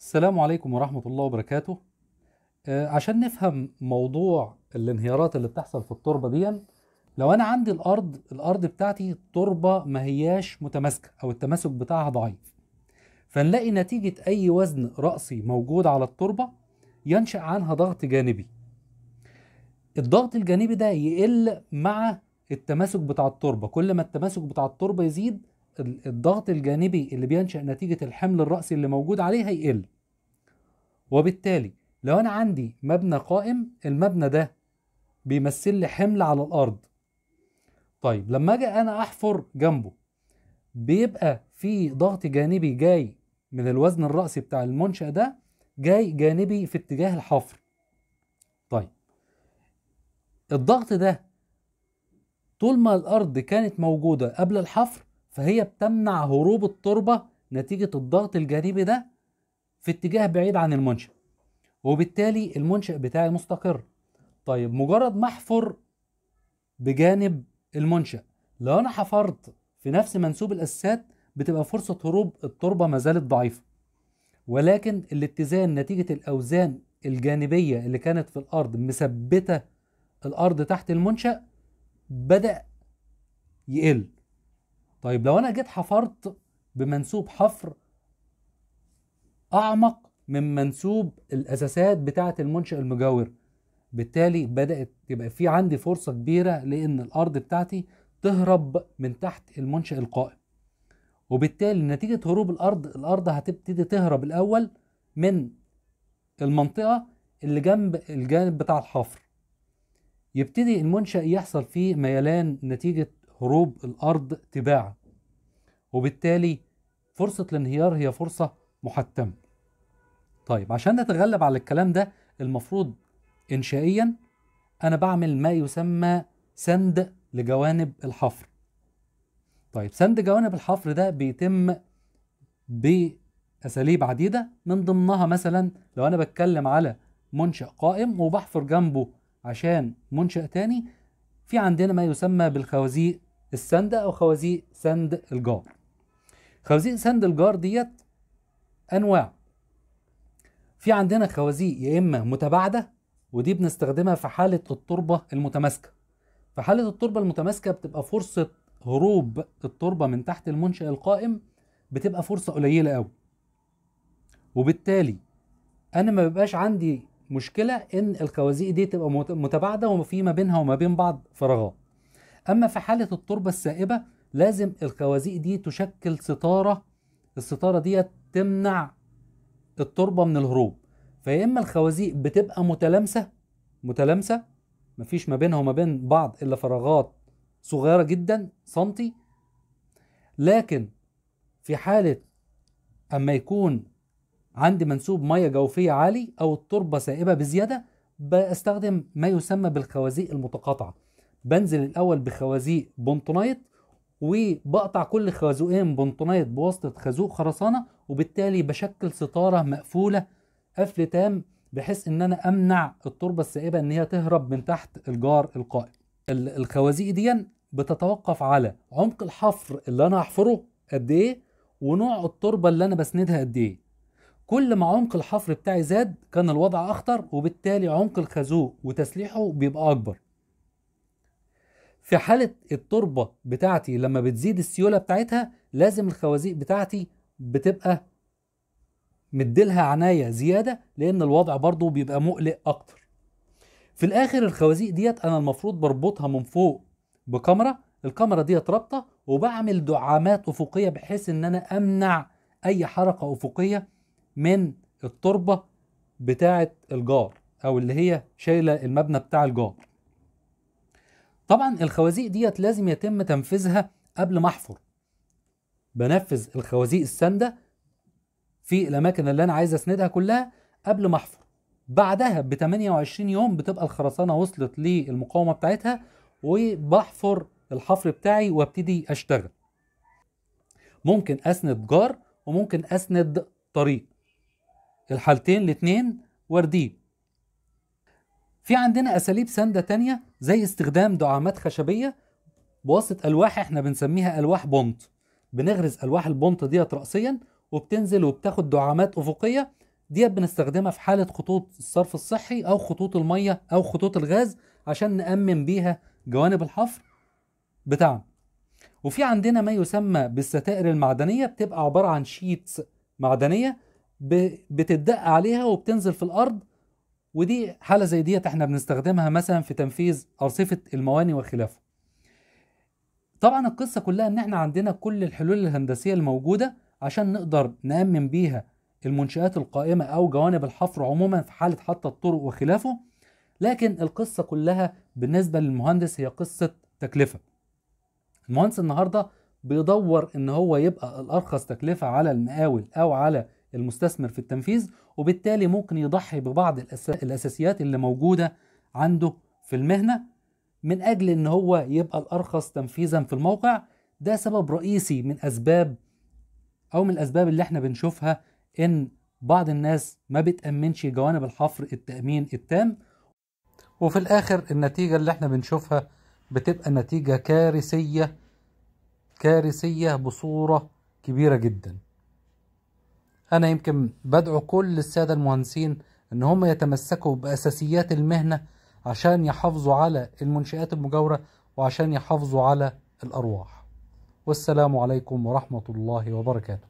السلام عليكم ورحمة الله وبركاته آه، عشان نفهم موضوع الانهيارات اللي بتحصل في التربة دي لو أنا عندي الأرض الأرض بتاعتي التربة ما هياش متماسكة أو التماسك بتاعها ضعيف فنلاقي نتيجة أي وزن رأسي موجود على التربة ينشأ عنها ضغط جانبي الضغط الجانبي ده يقل مع التماسك بتاع التربة كل ما التماسك بتاع التربة يزيد الضغط الجانبي اللي بينشأ نتيجة الحمل الرأسي اللي موجود عليه هيقل وبالتالي لو أنا عندي مبنى قائم المبنى ده بيمثل لي حمل على الأرض طيب لما أجي أنا أحفر جنبه بيبقى في ضغط جانبي جاي من الوزن الرأسي بتاع المنشأ ده جاي جانبي في اتجاه الحفر طيب الضغط ده طول ما الأرض كانت موجودة قبل الحفر فهي بتمنع هروب التربه نتيجه الضغط الجانبي ده في اتجاه بعيد عن المنشأ وبالتالي المنشأ بتاعي مستقر طيب مجرد ما احفر بجانب المنشأ لو انا حفرت في نفس منسوب الاساسات بتبقى فرصه هروب التربه ما زالت ضعيفه ولكن الاتزان نتيجه الاوزان الجانبيه اللي كانت في الارض مثبته الارض تحت المنشأ بدأ يقل طيب لو انا جيت حفرت بمنسوب حفر اعمق من منسوب الاساسات بتاعه المنشا المجاور بالتالي بدات يبقى في عندي فرصه كبيره لان الارض بتاعتي تهرب من تحت المنشا القائم وبالتالي نتيجه هروب الارض الارض هتبتدي تهرب الاول من المنطقه اللي جنب الجانب بتاع الحفر يبتدي المنشا يحصل فيه ميلان نتيجه هروب الأرض تباعا وبالتالي فرصة الانهيار هي فرصة محتمة طيب عشان نتغلب على الكلام ده المفروض إنشائيا أنا بعمل ما يسمى سند لجوانب الحفر طيب سند جوانب الحفر ده بيتم بأساليب عديدة من ضمنها مثلا لو أنا بتكلم على منشأ قائم وبحفر جنبه عشان منشأ تاني في عندنا ما يسمى بالخوازيق السند أو خوازيق سند الجار خوازيق سند الجار ديت أنواع في عندنا خوازيق يا إما متباعدة ودي بنستخدمها في حالة التربة المتماسكة في حالة التربة المتماسكة بتبقى فرصة هروب التربة من تحت المنشأ القائم بتبقى فرصة قليلة أوي وبالتالي أنا ما بيبقاش عندي مشكلة إن الخوازيق دي تبقى متباعدة وفي ما بينها وما بين بعض فراغات أما في حالة التربة السائبة لازم الخوازيق دي تشكل ستارة الستارة دي تمنع التربة من الهروب فيا إما الخوازيق بتبقى متلامسة متلامسة مفيش ما بينها وما بين بعض إلا فراغات صغيرة جدا سنتي لكن في حالة أما يكون عندي منسوب مية جوفية عالي أو التربة سائبة بزيادة بستخدم ما يسمى بالخوازيق المتقاطعة بنزل الاول بخوازيق بنطونايت وبقطع كل خازوقين بنطونايت بواسطه خازوق خرسانه وبالتالي بشكل ستاره مقفوله قفل تام بحيث ان انا امنع التربه السائبه ان هي تهرب من تحت الجار القائم الخوازيق دي بتتوقف على عمق الحفر اللي انا هحفره قد ايه ونوع التربه اللي انا بسندها قد ايه كل ما عمق الحفر بتاعي زاد كان الوضع اخطر وبالتالي عمق الخازوق وتسليحه بيبقى اكبر في حالة التربة بتاعتي لما بتزيد السيولة بتاعتها لازم الخوازيق بتاعتي بتبقى مديلها عناية زيادة لأن الوضع برضو بيبقى مقلق أكتر في الآخر الخوازيق ديت أنا المفروض بربطها من فوق بكاميرا الكاميرا ديت رابطة وبعمل دعامات أفقية بحيث إن أنا أمنع أي حركة أفقية من التربة بتاعة الجار أو اللي هي شايلة المبنى بتاع الجار طبعا الخوازيق ديت لازم يتم تنفيذها قبل ما احفر بنفذ الخوازيق الساندة في الأماكن اللي أنا عايز أسندها كلها قبل ما أحفر بعدها ب 28 يوم بتبقى الخرسانة وصلت للمقاومة بتاعتها وبحفر الحفر بتاعي وابتدي أشتغل ممكن أسند جار وممكن أسند طريق الحالتين الاتنين واردين في عندنا اساليب ساندة تانية زي استخدام دعامات خشبية بواسطة الواح احنا بنسميها الواح بونت بنغرز الواح البونت ديت راسيا وبتنزل وبتاخد دعامات افقية ديت بنستخدمها في حالة خطوط الصرف الصحي او خطوط المية او خطوط الغاز عشان نأمن بيها جوانب الحفر بتاعنا وفي عندنا ما يسمى بالستائر المعدنية بتبقى عبارة عن شيتس معدنية بتدق عليها وبتنزل في الأرض ودي حاله زي ديت احنا بنستخدمها مثلا في تنفيذ ارصفه المواني وخلافه طبعا القصه كلها ان احنا عندنا كل الحلول الهندسيه الموجوده عشان نقدر نامن بيها المنشات القائمه او جوانب الحفر عموما في حاله حتى الطرق وخلافه لكن القصه كلها بالنسبه للمهندس هي قصه تكلفه المهندس النهارده بيدور ان هو يبقى الارخص تكلفه على المقاول او على المستثمر في التنفيذ وبالتالي ممكن يضحي ببعض الأساسيات اللي موجودة عنده في المهنة من أجل إن هو يبقى الأرخص تنفيذا في الموقع ده سبب رئيسي من أسباب أو من الأسباب اللي احنا بنشوفها إن بعض الناس ما بتأمنش جوانب الحفر التأمين التام وفي الآخر النتيجة اللي احنا بنشوفها بتبقى نتيجة كارثية كارثية بصورة كبيرة جداً أنا يمكن بدعو كل السادة المهندسين إن هم يتمسكوا بأساسيات المهنة عشان يحافظوا على المنشآت المجاورة وعشان يحافظوا على الأرواح والسلام عليكم ورحمة الله وبركاته